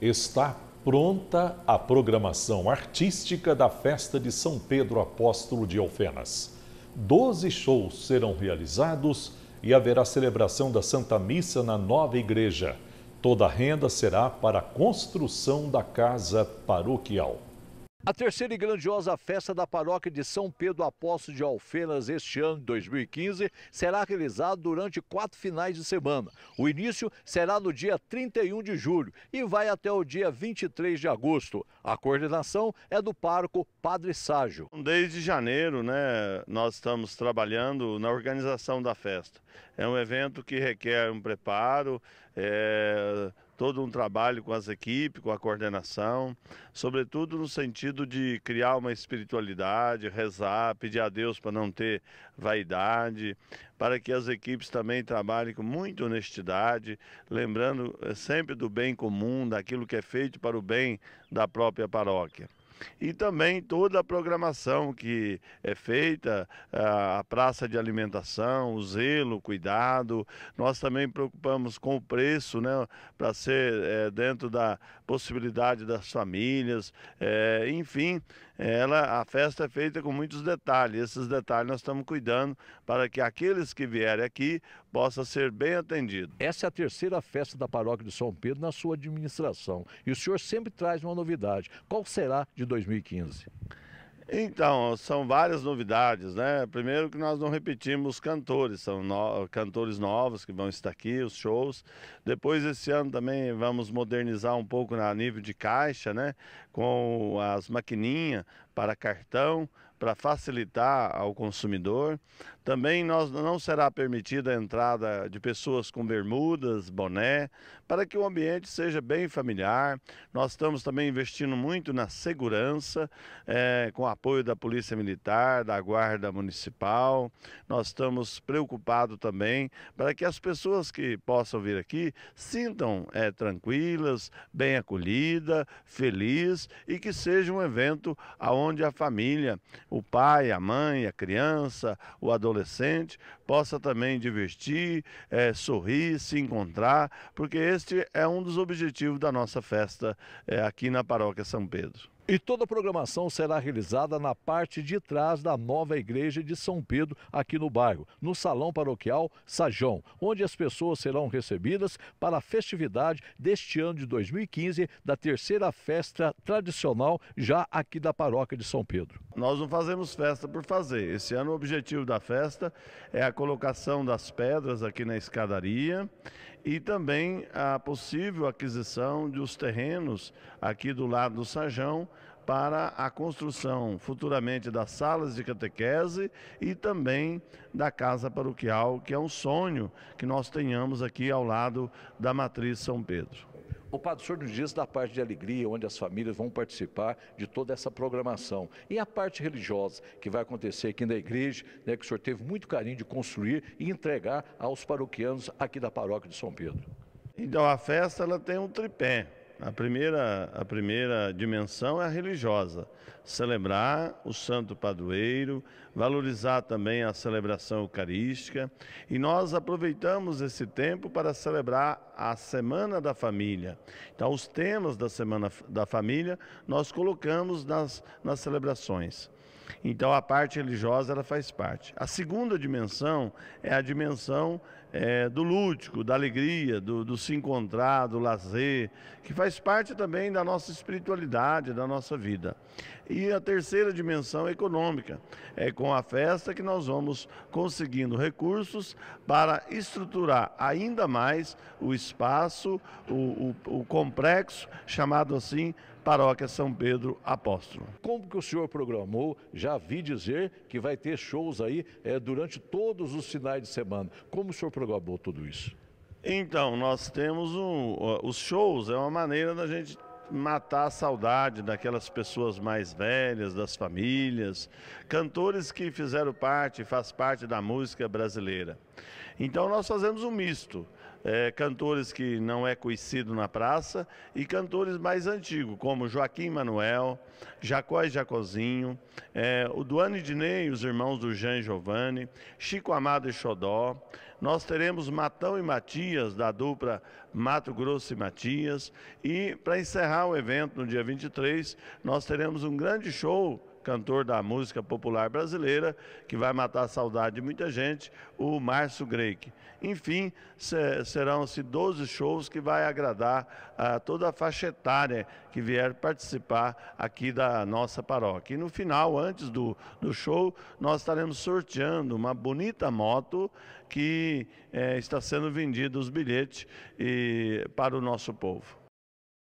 está pronta a programação artística da festa de São Pedro Apóstolo de Alfenas. Doze shows serão realizados e haverá celebração da Santa Missa na nova igreja. Toda a renda será para a construção da casa paroquial. A terceira e grandiosa festa da paróquia de São Pedro Apóstolo de Alfenas este ano, 2015, será realizada durante quatro finais de semana. O início será no dia 31 de julho e vai até o dia 23 de agosto. A coordenação é do parco Padre Ságio. Então, desde janeiro, né, nós estamos trabalhando na organização da festa. É um evento que requer um preparo, é todo um trabalho com as equipes, com a coordenação, sobretudo no sentido de criar uma espiritualidade, rezar, pedir a Deus para não ter vaidade, para que as equipes também trabalhem com muita honestidade, lembrando eh, sempre do bem comum, daquilo que é feito para o bem da própria paróquia e também toda a programação que é feita, a praça de alimentação, o zelo, o cuidado. Nós também preocupamos com o preço, né, para ser é, dentro da possibilidade das famílias, é, enfim, ela, a festa é feita com muitos detalhes. Esses detalhes nós estamos cuidando para que aqueles que vierem aqui possa ser bem atendido. Essa é a terceira festa da paróquia de São Pedro na sua administração e o senhor sempre traz uma novidade. Qual será de 2015? Então, são várias novidades, né? Primeiro que nós não repetimos cantores, são no... cantores novos que vão estar aqui, os shows. Depois, esse ano também vamos modernizar um pouco a nível de caixa, né? Com as maquininhas para cartão, para facilitar ao consumidor. Também nós, não será permitida a entrada de pessoas com bermudas, boné, para que o ambiente seja bem familiar. Nós estamos também investindo muito na segurança, é, com apoio da Polícia Militar, da Guarda Municipal. Nós estamos preocupados também para que as pessoas que possam vir aqui sintam é, tranquilas, bem acolhidas, felizes e que seja um evento aonde a família o pai, a mãe, a criança, o adolescente possa também divertir, é, sorrir, se encontrar, porque este é um dos objetivos da nossa festa é, aqui na Paróquia São Pedro. E toda a programação será realizada na parte de trás da nova igreja de São Pedro, aqui no bairro, no Salão Paroquial Sajão, onde as pessoas serão recebidas para a festividade deste ano de 2015, da terceira festa tradicional já aqui da paróquia de São Pedro. Nós não fazemos festa por fazer. Esse ano o objetivo da festa é a colocação das pedras aqui na escadaria e também a possível aquisição dos terrenos aqui do lado do Sajão para a construção futuramente das salas de catequese e também da casa paroquial, que é um sonho que nós tenhamos aqui ao lado da matriz São Pedro. O Padre Senhor nos diz da parte de alegria, onde as famílias vão participar de toda essa programação. E a parte religiosa, que vai acontecer aqui na igreja, né, que o senhor teve muito carinho de construir e entregar aos paroquianos aqui da paróquia de São Pedro. Então a festa ela tem um tripé. A primeira, a primeira dimensão é a religiosa, celebrar o santo padroeiro, valorizar também a celebração eucarística. E nós aproveitamos esse tempo para celebrar a Semana da Família. Então, os temas da Semana da Família nós colocamos nas, nas celebrações. Então, a parte religiosa ela faz parte. A segunda dimensão é a dimensão é, do lúdico, da alegria, do, do, se encontrar, do lazer, que faz parte também da nossa espiritualidade, da nossa vida. E a terceira dimensão econômica, é com a festa que nós vamos conseguindo recursos para estruturar ainda mais o espaço, o, o, o complexo, chamado assim Paróquia São Pedro Apóstolo. Como que o senhor programou? Já vi dizer que vai ter shows aí é, durante todos os finais de semana. Como o senhor programou tudo isso? Então, nós temos um, os shows, é uma maneira da gente matar a saudade daquelas pessoas mais velhas, das famílias, cantores que fizeram parte, faz parte da música brasileira. Então nós fazemos um misto é, cantores que não é conhecido na praça e cantores mais antigos, como Joaquim Manuel, Jacó e Jacozinho, é, o Duane e os irmãos do Jean e Giovanni, Chico Amado e Xodó. Nós teremos Matão e Matias, da dupla Mato Grosso e Matias. E para encerrar o evento no dia 23, nós teremos um grande show cantor da música popular brasileira, que vai matar a saudade de muita gente, o Márcio Greik. Enfim, serão-se 12 shows que vai agradar a toda a faixa etária que vier participar aqui da nossa paróquia. E no final, antes do, do show, nós estaremos sorteando uma bonita moto que é, está sendo vendida os bilhetes e, eh, para o nosso povo.